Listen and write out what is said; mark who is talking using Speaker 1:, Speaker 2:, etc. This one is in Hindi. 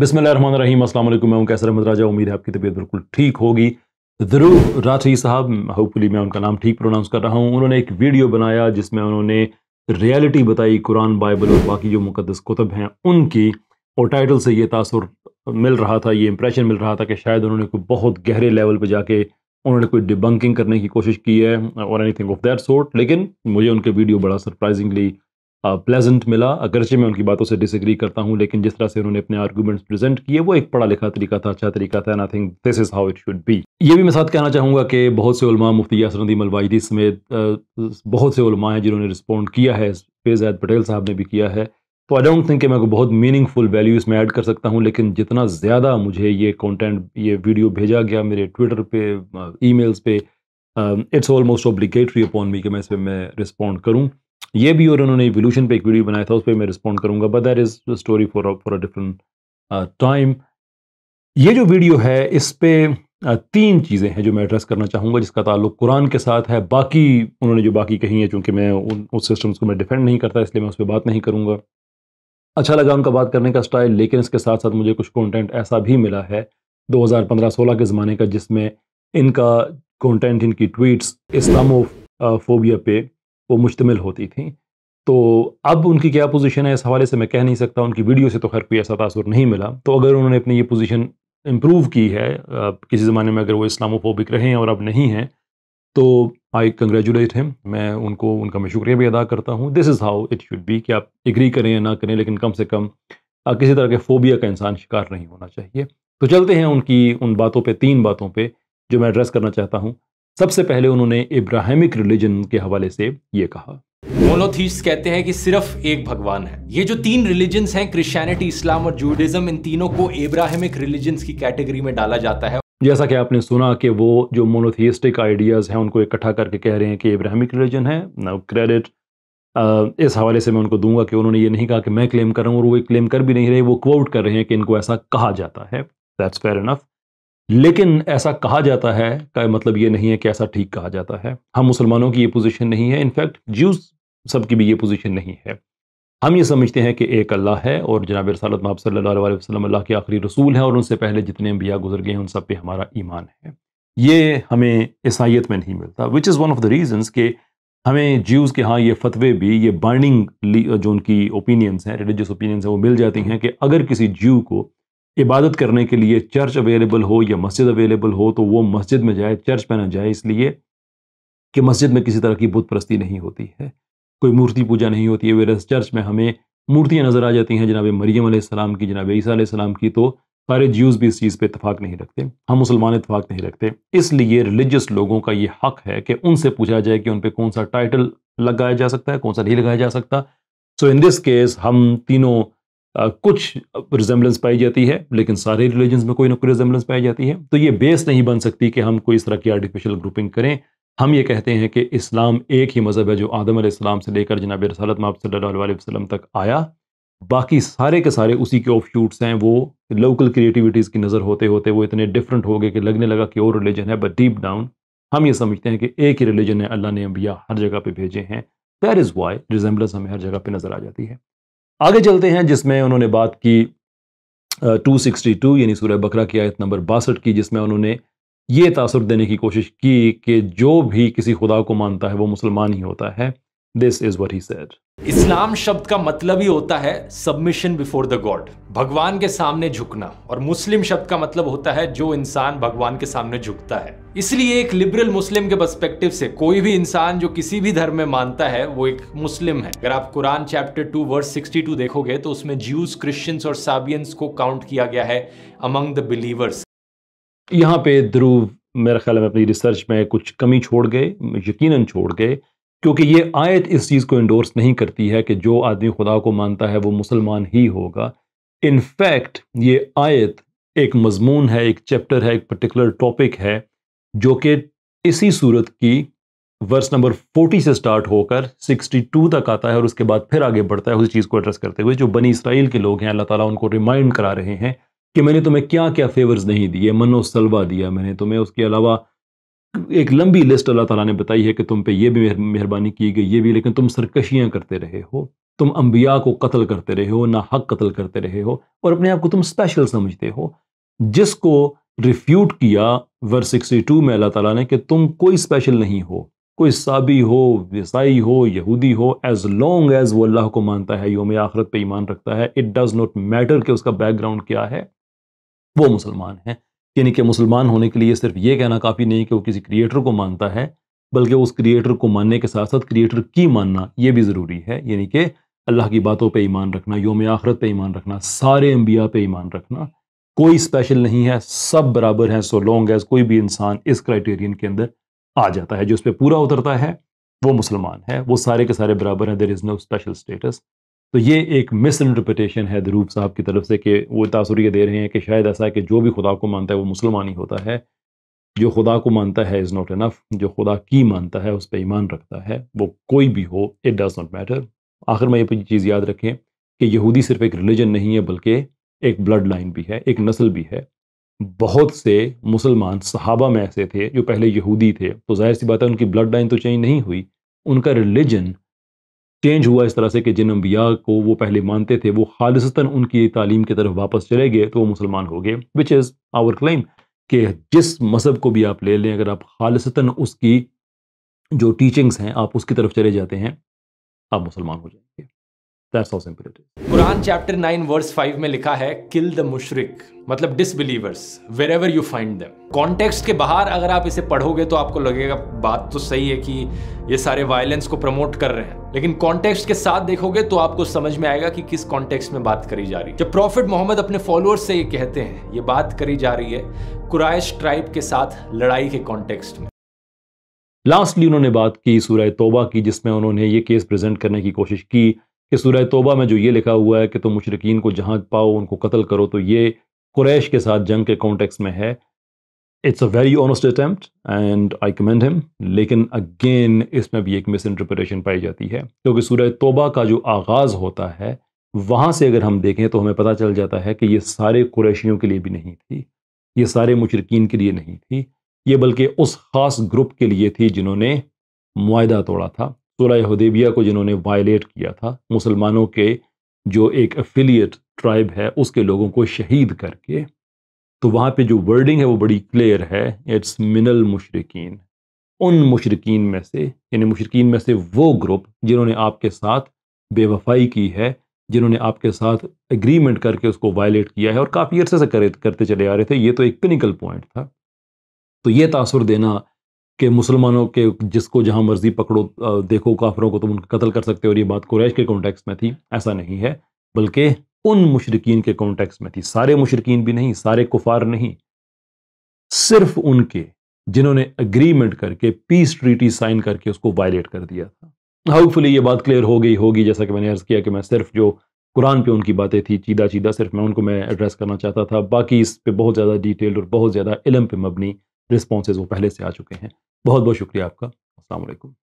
Speaker 1: बिसमिल रहीम अस्सलाम मैं हूँ कैसर अहमद राजा उम्मीद है आपकी तबीयत बिल्कुल ठीक होगी ज़रूर राठी साहब होपफुली मैं उनका नाम ठीक प्रोनाउंस कर रहा हूँ उन्होंने एक वीडियो बनाया जिसमें उन्होंने रियलिटी बताई कुरान बाइबल और बाकी जो मुकदस कुतब हैं उनकी और टाइटल से ये तासर मिल रहा था ये इंप्रेशन मिल रहा था कि शायद उन्होंने कोई बहुत गहरे लेवल पर जाके उन्होंने कोई डिबंकिंग करने की कोशिश की है और anything of that sort लेकिन मुझे उनके वीडियो बड़ा सरप्राइजिंगली प्लेजेंट मिला अगरचे मैं उनकी बातों से डिसग्री करता हूँ लेकिन जिस तरह से उन्होंने अपने आर्गूमेंट्स प्रेजेंट किए वो एक पढ़ा लिखा तरीका था अच्छा तरीका था and I think this is how it should be ये भी मैं साथ कहना चाहूँगा कि बहुत से उलमा मुफ्ती यासर नदीम समेत बहुत से उलमा हैं जिन्होंने रिस्पॉन्ड किया है फेजैद पे जैद पटेल साहब ने भी किया है तो आई डोंट थिंक कि मैं बहुत मीनिंगफुल वैल्यू इसमें ऐड कर सकता हूँ लेकिन जितना ज़्यादा मुझे ये कॉन्टेंट ये वीडियो भेजा गया मेरे ट्विटर पे मेल्स पे it's almost obligatory upon me कि मैं इस पर मैं रिस्पॉन्ड करूँ ये भी और उन्होंने वोल्यूशन पे एक वीडियो बनाया था उस पर मैं रिस्पॉन्ड करूंगा but that is story for for a different time ये जो वीडियो है इस पर uh, तीन चीज़ें हैं जो मैं एड्रेस करना चाहूँगा जिसका ताल्लुक कुरान के साथ है बाकी उन्होंने जो बाकी कही है चूँकि मैं उन उस सिस्टम्स को मैं डिफेंड नहीं करता इसलिए मैं उस पर बात नहीं करूँगा अच्छा लगा उनका बात करने का स्टाइल लेकिन इसके साथ साथ मुझे कुछ कंटेंट ऐसा भी मिला है 2015-16 के ज़माने का जिसमें इनका कंटेंट इनकी ट्वीट्स इस्लामो फोबिया पे वो मुश्तमिल होती थी तो अब उनकी क्या पोजीशन है इस हवाले से मैं कह नहीं सकता उनकी वीडियो से तो खैर कोई ऐसा तासर नहीं मिला तो अगर उन्होंने अपनी ये पोजीशन इम्प्रूव की है किसी ज़माने में अगर वो इस्लामोफोबिक रहे हैं और अब नहीं हैं तो आई कंग्रेचुलेट हैं मैं उनको उनका मैं शुक्रिया भी अदा करता हूँ this is how it should be कि आप एग्री करें या ना करें लेकिन कम से कम किसी तरह के फोबिया का इंसान शिकार नहीं होना चाहिए तो चलते हैं उनकी उन बातों पर तीन बातों पर जो मैं एड्रेस करना चाहता हूँ सबसे पहले उन्होंने इब्राहिमिक रिलीजन के हवाले से ये कहा
Speaker 2: मोनोथीस्ट कहते हैं कि सिर्फ एक भगवान है ये जो तीन रिलीजन हैं क्रिश्चियनिटी इस्लाम और जूडिज्म इन तीनों को इब्राहिमिक रिलीजन की कैटेगरी में डाला जाता है
Speaker 1: जैसा कि आपने सुना कि वो जो मोनोथियस्टिक आइडियाज़ हैं उनको इकट्ठा करके कह रहे हैं कि इब्राहिमिक रिलीजन है नाउ क्रेडिट इस हवाले से मैं उनको दूंगा कि उन्होंने ये नहीं कहा कि मैं क्लेम कर रहा हूँ और वो क्लेम कर भी नहीं रहे वो क्वोट कर रहे हैं कि इनको ऐसा कहा जाता है दैट्स फेयर इनफ लेकिन ऐसा कहा जाता है का मतलब ये नहीं है कि ऐसा ठीक कहा जाता है हम मुसलमानों की ये पोजीशन नहीं है इनफैक्ट ज्यूज सबकी भी ये पोजीशन नहीं है हम ये समझते हैं कि एक अल्लाह है और जनाब रसालत महब सल्ला वसलम अल्लाह के आखिरी रसूल हैं और उनसे पहले जितने बिया गुजर गए हैं उन सब पे हमारा ईमान है ये हमें ईसाइत में नहीं मिलता which is one of the reasons के हमें ज्यूज़ के हाँ ये फतवे भी ये बाइंडिंग जो उनकी ओपिनियंस हैं रिलीजियस ओपिनियंस हैं वो मिल जाती हैं कि अगर किसी ज्यू को इबादत करने के लिए चर्च अवेलेबल हो या मस्जिद अवेलेबल हो तो वो मस्जिद में जाए चर्च में ना जाए इसलिए कि मस्जिद में किसी तरह की बुत प्रस्ती नहीं होती है कोई मूर्ति पूजा नहीं होती है वेरस चर्च में हमें मूर्तियाँ नज़र आ जाती हैं जनाब मरीम सलाम की जनाब ईसा सलाम की तो सारे ज्यूज़ भी इस चीज़ पर इतफाक़ नहीं रखते हम मुसलमान इतफाक़ नहीं रखते इसलिए रिलीजियस लोगों का ये हक है कि उनसे पूछा जाए कि उन पर कौन सा टाइटल लगाया जा सकता है कौन सा नहीं लगाया जा सकता सो इन दिस केस हम तीनों कुछ रिजेम्बलेंस पाई जाती है लेकिन सारे रिलीजन्स में कोई ना कोई रिजेम्बलेंस पाई जाती है तो ये बेस नहीं बन सकती कि हम कोई इस तरह की आर्टिफिशियल ग्रुपिंग करें हम ये कहते हैं कि इस्लाम एक ही मज़हब है जो आदम आसमाम से लेकर जनाब रसालत माप वसलम तक आया बाकी सारे के सारे उसी के ऑफ शूट्स हैं वो लोकल क्रिएटिविटीज़ की नज़र होते होते वो इतने डिफरेंट हो गए कि लगने लगा कि और रिलीजन है बट डीप डाउन हम ये समझते हैं कि एक ही रिलीजन है अल्लाह ने अम्बिया हर जगह पर भेजे हैं दैर इज़ वाई रिजेंबलेंस हमें हर जगह पर नज़र आ जाती है आगे चलते हैं जिसमें उन्होंने बात की टू सिक्सटी टू यानी सूर्य बकरा की आयत नंबर बासठ की जिसमें उन्होंने ये तासर देने की कोशिश की कि जो भी किसी खुदा को मानता है वो मुसलमान ही होता है this is what he said
Speaker 2: इस्लाम शब्द का मतलब ही होता है सबमिशन बिफोर द गॉड भगवान के सामने झुकना और मुस्लिम शब्द का मतलब होता है जो इंसान भगवान के सामने झुकता है इसलिए एक लिबरल मुस्लिम के पर्सपेक्टिव से कोई भी इंसान जो किसी भी धर्म में मानता है वो एक मुस्लिम है अगर आप कुरान चैप्टर टू वर्स टू देखोगे तो उसमें ज्यूस क्रिश्चियंस और साबियंस को काउंट किया गया है अमंग द बिलीवर्स
Speaker 1: यहाँ पे ध्रुव मेरे ख्याल में अपनी रिसर्च में कुछ कमी छोड़ गए यकीनन छोड़ गए क्योंकि ये आयत इस चीज़ को इंडोर्स नहीं करती है कि जो आदमी खुदा को मानता है वो मुसलमान ही होगा इनफैक्ट ये आयत एक मजमून है एक चैप्टर है एक पर्टिकुलर टॉपिक है जो कि इसी सूरत की वर्स नंबर 40 से स्टार्ट होकर 62 तक आता है और उसके बाद फिर आगे बढ़ता है उस चीज़ को एड्रेस करते हुए जो बनी इसराइल के लोग हैं अल्लाह ताला उनको रिमाइंड करा रहे हैं कि मैंने तुम्हें क्या क्या फेवर्स नहीं दिए मनोसलवा दिया मैंने तुम्हें उसके अलावा एक लंबी लिस्ट अल्लाह ताला ने बताई है कि तुम पे ये भी मेहरबानी की गई ये भी लेकिन तुम सरकशियाँ करते रहे हो तुम अम्बिया को कत्ल करते रहे हो ना हक कत्ल करते रहे हो और अपने आप को तुम स्पेशल समझते हो जिसको रिफ्यूट किया वर सिक्सटी टू में अल्लाह ताला ने कि तुम कोई स्पेशल नहीं हो कोई साबी हो ईसाई हो यहूदी हो एज लॉन्ग एज वो अल्लाह को मानता है योम आखरत पे ईमान रखता है इट डज़ नॉट मैटर कि उसका बैकग्राउंड क्या है वो मुसलमान है यानी कि मुसलमान होने के लिए सिर्फ ये कहना काफ़ी नहीं कि वो किसी क्रिएटर को मानता है बल्कि उस क्रिएटर को मानने के साथ साथ क्रिएटर की मानना ये भी ज़रूरी है यानी कि अल्लाह की बातों पे ईमान रखना योम आखरत पे ईमान रखना सारे अम्बिया पे ईमान रखना कोई स्पेशल नहीं है सब बराबर हैं सो लॉन्ग एज कोई भी इंसान इस क्राइटेरियन के अंदर आ जाता है जो उस पर पूरा उतरता है वो मुसलमान है वो सारे के सारे बराबर हैं there is no special status तो ये एक मिस इंटरप्रटेशन है दरूब साहब की तरफ से कि वो तासुर ये दे रहे हैं कि शायद ऐसा है कि जो भी खुदा को मानता है वो मुसलमान ही होता है जो खुदा को मानता है इज़ नॉट इनफ जो खुदा की मानता है उस पर ईमान रखता है वो कोई भी हो इट डज़ नॉट मैटर आखिर में ये चीज़ याद रखें कि यहूदी सिर्फ एक रिलीजन नहीं है बल्कि एक ब्लड लाइन भी है एक नस्ल भी है बहुत से मुसलमान सहाबा में ऐसे थे जो पहले यहूदी थे तो जाहिर सी बात है उनकी ब्लड लाइन तो चेंज नहीं हुई उनका रिलीजन चेंज हुआ इस तरह से कि जिन अम्बिया को वो पहले मानते थे वो खालिस्तन उनकी तालीम की तरफ वापस चले गए तो वो मुसलमान हो गए विच इज़ आवर क्लेम कि जिस मज़हब को भी आप ले लें अगर आप खालसता उसकी जो टीचिंग्स हैं आप उसकी तरफ चले जाते हैं आप मुसलमान हो जाएंगे that's how simple it
Speaker 2: is कुरान चैप्टर 9 वर्स 5 में लिखा है किल द मुशरिक मतलब disbelievers wherever you find them context के बाहर अगर आप इसे पढ़ोगे तो आपको लगेगा बात तो सही है कि ये सारे वायलेंस को प्रमोट कर रहे हैं लेकिन कॉन्टेक्स्ट के साथ देखोगे तो आपको समझ में आएगा कि किस कॉन्टेक्स्ट में बात करी जा रही है जब प्रॉफिट मोहम्मद अपने फॉलोअर्स से ये कहते हैं ये बात करी जा रही है कुराइश ट्राइब के साथ लड़ाई के कॉन्टेक्स्ट में
Speaker 1: लास्टली उन्होंने बात की सूरह तोबा की जिसमें उन्होंने ये केस प्रेजेंट करने की कोशिश की कि सूर तोबा में जो ये लिखा हुआ है कि तुम मुशरकिन को जहाँ पाओ उनको कत्ल करो तो ये कुरैश के साथ जंग के कॉन्टेक्स में है it's a very honest attempt and I commend him लेकिन अगेन इसमें भी एक मिस इंटरप्रटेशन पाई जाती है क्योंकि सूरह तोबा का जो आगाज़ होता है वहाँ से अगर हम देखें तो हमें पता चल जाता है कि ये सारे कुरैशियों के लिए भी नहीं थी ये सारे मुशरकिन के लिए नहीं थी ये बल्कि उस ख़ास ग्रुप के लिए थी जिन्होंने माहा तोड़ा था सुलह हदेबिया को जिन्होंने वायलेट किया था मुसलमानों के जो एक अफिलियट ट्राइब है उसके लोगों को शहीद करके तो वहाँ पे जो वर्डिंग है वो बड़ी क्लियर है इट्स मिनल मुशरकिन उन मुशरकिन में से यानी मुशरकिन में से वो ग्रुप जिन्होंने आपके साथ बेवफाई की है जिन्होंने आपके साथ एग्रीमेंट करके उसको वायलेट किया है और काफ़ी अर्से से करे करते चले आ रहे थे ये तो एक क्लिनिकल पॉइंट था तो ये तासर देना कि मुसलमानों के जिसको जहां मर्जी पकड़ो देखो काफरों को तुम उनका कत्ल कर सकते हो और ये बात कुरैश के कॉन्टेक्स्ट में थी ऐसा नहीं है बल्कि उन मुशरकिन के कॉन्टेक्स्ट में थी सारे मुशरकिन भी नहीं सारे कुफार नहीं सिर्फ उनके जिन्होंने अग्रीमेंट करके पीस ट्रीटी साइन करके उसको वायलेट कर दिया था होपफुली ये बात क्लियर हो गई होगी जैसा कि मैंने अर्ज़ किया कि मैं सिर्फ जो कुरान पे उनकी बातें थी चीदा चीदा सिर्फ मैं उनको मैं एड्रेस करना चाहता था बाकी इस पे बहुत ज़्यादा डिटेल और बहुत ज़्यादा इलम पे मबनी रिस्पॉन्स वो पहले से आ चुके हैं बहुत बहुत शुक्रिया आपका असल